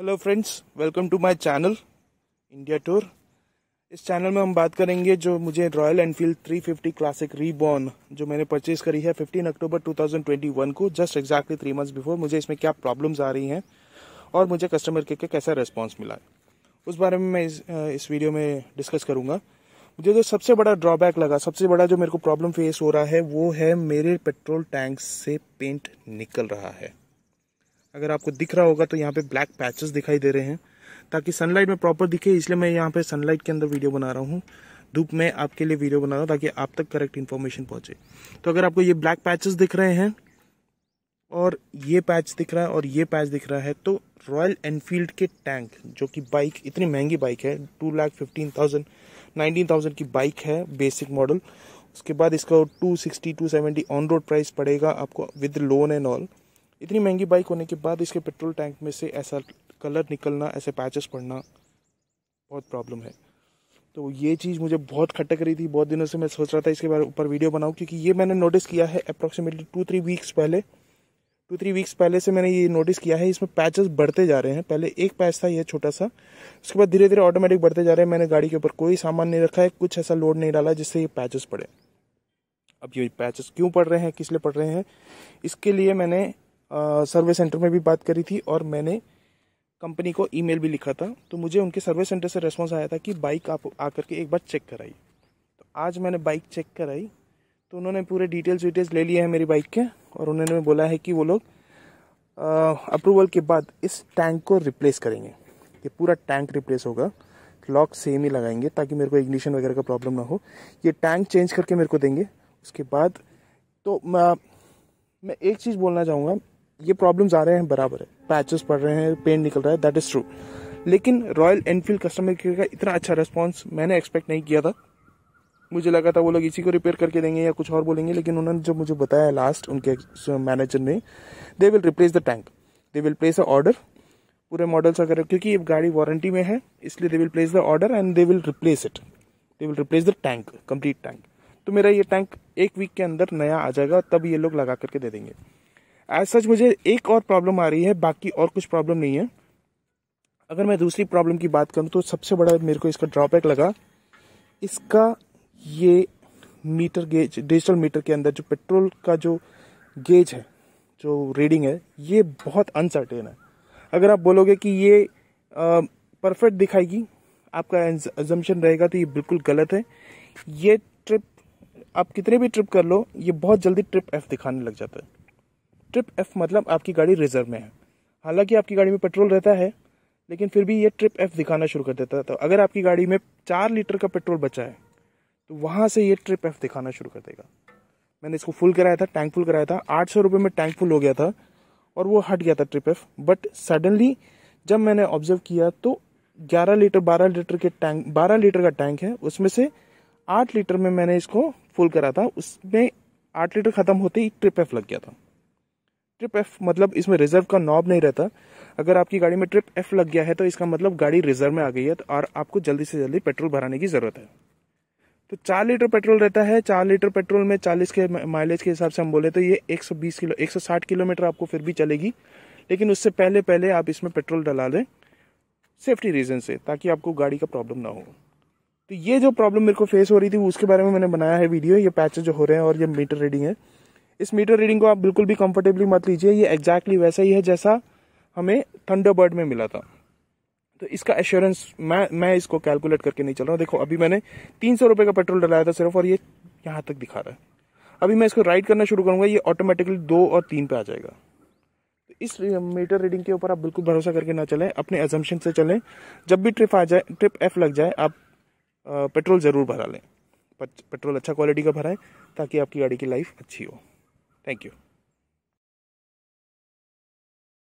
Hello friends welcome to my channel India tour इस channel में हम बात करेंगे जो मुझे रॉयल एनफील्ड 350 क्लासिक रीबॉर्न जो मैंने परचेज करी है 15 अक्टूबर 2021 को just exactly three months before मुझे इसमें क्या प्रॉब्लम्स आ रही हैं और मुझे कस्टमर केयर का कैसा रिस्पॉन्स मिला है उस बारे में मैं इस, इस वीडियो में डिस्कस करूँगा मुझे जो सबसे बड़ा ड्रॉबैक लगा सबसे बड़ा जो मेरे को प्रॉब्लम फेस हो रहा है वो है मेरे पेट्रोल टैंक से पेंट निकल रहा है अगर आपको दिख रहा होगा तो यहाँ पे ब्लैक पैचेस दिखाई दे रहे हैं ताकि सनलाइट में प्रॉपर दिखे इसलिए मैं यहाँ पे सनलाइट के अंदर वीडियो बना रहा हूँ धूप में आपके लिए वीडियो बना रहा हूँ ताकि आप तक करेक्ट इन्फॉर्मेशन पहुँचे तो अगर आपको ये ब्लैक पैचेस दिख रहे हैं और ये पैच दिख रहा है और ये पैच दिख रहा है तो रॉयल एनफील्ड के टैंक जो कि बाइक इतनी महंगी बाइक है two lakh fifteen thousand nineteen thousand की बाइक है बेसिक मॉडल उसके बाद इसका two sixty two seventy on road price पड़ेगा आपको विद लोन एंड ऑल इतनी महंगी बाइक होने के बाद इसके पेट्रोल टैंक में से ऐसा कलर निकलना ऐसे पैचेस पड़ना बहुत प्रॉब्लम है तो ये चीज़ मुझे बहुत खटक रही थी बहुत दिनों से मैं सोच रहा था इसके बारे ऊपर वीडियो बनाऊँ क्योंकि ये मैंने नोटिस किया है अप्रॉक्सीमेटली टू थ्री वीक्स पहले टू थ्री वीक्स पहले से मैंने ये नोटिस किया है इसमें पैचेस बढ़ते जा रहे हैं पहले एक पैच था यह छोटा सा उसके बाद धीरे धीरे ऑटोमेटिक बढ़ते जा रहे हैं मैंने गाड़ी के ऊपर कोई सामान नहीं रखा है कुछ ऐसा लोड नहीं डाला जिससे ये पैचेस पड़े अब ये पैचेस क्यों पड़ रहे हैं किस लिए पड़ रहे हैं इसके लिए मैंने सर्वे सेंटर में भी बात करी थी और मैंने कंपनी को ईमेल भी लिखा था तो मुझे उनके सर्विस सेंटर से रेस्पॉन्स आया था कि बाइक आप आकर के एक बार चेक कराइए तो आज मैंने बाइक चेक कराई तो उन्होंने पूरे डिटेल्स विटेल्स ले लिए हैं मेरी बाइक के और उन्होंने बोला है कि वो लोग अप्रूवल के बाद इस टैंक को रिप्लेस करेंगे ये पूरा टैंक रिप्लेस होगा लॉक सेम ही लगाएंगे ताकि मेरे को इग्निशन वगैरह का प्रॉब्लम ना हो ये टैंक चेंज करके मेरे को देंगे उसके बाद तो मैं, मैं एक चीज़ बोलना चाहूँगा ये प्रॉब्लम्स आ रहे हैं बराबर है पैचेस पड़ रहे हैं पेन निकल रहा है दैट इज़ ट्रू लेकिन रॉयल एनफील्ड कस्टमर केयर का इतना अच्छा रिस्पॉन्स मैंने एक्सपेक्ट नहीं किया था मुझे लगा था वो लोग इसी को रिपेयर करके देंगे या कुछ और बोलेंगे लेकिन उन्होंने जब मुझे बताया लास्ट उनके मैनेजर ने they will replace the tank they will place a order पूरे मॉडल्स अगर क्योंकि ये गाड़ी वारंटी में है इसलिए they will place the order and they will replace it they will replace the tank complete tank तो मेरा ये टैंक एक वीक के अंदर नया आ जाएगा तब ये लोग लगा करके दे देंगे एज सच मुझे एक और प्रॉब्लम आ रही है बाकी और कुछ प्रॉब्लम नहीं है अगर मैं दूसरी प्रॉब्लम की बात करूँ तो सबसे बड़ा मेरे को इसका ड्रॉबैक लगा इसका ये मीटर गेज डिजिटल मीटर के अंदर जो पेट्रोल का जो गेज है जो रीडिंग है ये बहुत अनसर्टेन है अगर आप बोलोगे कि ये परफेक्ट दिखाएगी आपका एजम्पन रहेगा तो ये बिल्कुल गलत है ये ट्रिप आप कितने भी ट्रिप कर लो ये बहुत जल्दी ट्रिप एफ दिखाने लग जाता है ट्रिप एफ मतलब आपकी गाड़ी रिजर्व में है हालांकि आपकी गाड़ी में पेट्रोल रहता है लेकिन फिर भी ये ट्रिप एफ दिखाना शुरू कर देता है तो अगर आपकी गाड़ी में चार लीटर का पेट्रोल बचा है तो वहाँ से ये ट्रिप एफ दिखाना शुरू कर देगा मैंने इसको फुल कराया था टैंक फुल कराया था आठ सौ रुपये में टैंक फुल हो गया था और वो हट गया था ट्रिप एफ बट सडनली जब मैंने ऑब्जर्व किया तो 11 लीटर 12 लीटर के टैंक 12 लीटर का टैंक है उसमें से 8 लीटर में मैंने इसको फुल करा था उसमें 8 लीटर ख़त्म होते ही ट्रिप एफ लग गया था ट्रिप एफ मतलब इसमें रिजर्व का नॉब नहीं रहता अगर आपकी गाड़ी में ट्रिप एफ लग गया है तो इसका मतलब गाड़ी रिजर्व में आ गई है तो और आपको जल्दी से जल्दी पेट्रोल भराने की ज़रूरत है तो चार लीटर पेट्रोल रहता है चार लीटर पेट्रोल में चालीस के माइलेज के हिसाब से हम बोले तो ये एक किलो एक किलोमीटर आपको फिर भी चलेगी लेकिन उससे पहले पहले आप इसमें पेट्रोल डला दें सेफ्टी रीज़न से ताकि आपको गाड़ी का प्रॉब्लम ना हो तो ये जो प्रॉब्लम मेरे को फेस हो रही थी उसके बारे में मैंने बनाया है वीडियो ये पैचेज जो हो रहे हैं और ये मीटर रीडिंग है इस मीटर रीडिंग को आप बिल्कुल भी कंफर्टेबली मत लीजिए ये एग्जैक्टली exactly वैसा ही है जैसा हमें थंडरबर्ड में मिला था तो इसका एश्योरेंस मैं मैं इसको कैलकुलेट करके नहीं चल रहा हूँ देखो अभी मैंने तीन सौ रुपये का पेट्रोल डलाया था सिर्फ और ये यहाँ तक दिखा रहा है अभी मैं इसको राइड करना शुरू करूँगा ये ऑटोमेटिकली दो और तीन पे आ जाएगा तो इस मीटर रीडिंग के ऊपर आप बिल्कुल भरोसा करके ना चलें अपने एजम्पन से चलें जब भी ट्रिप आ जाए ट्रिप एफ लग जाए आप पेट्रोल ज़रूर भरा लें पेट्रोल अच्छा क्वालिटी का भराएं ताकि आपकी गाड़ी की लाइफ अच्छी हो Thank you.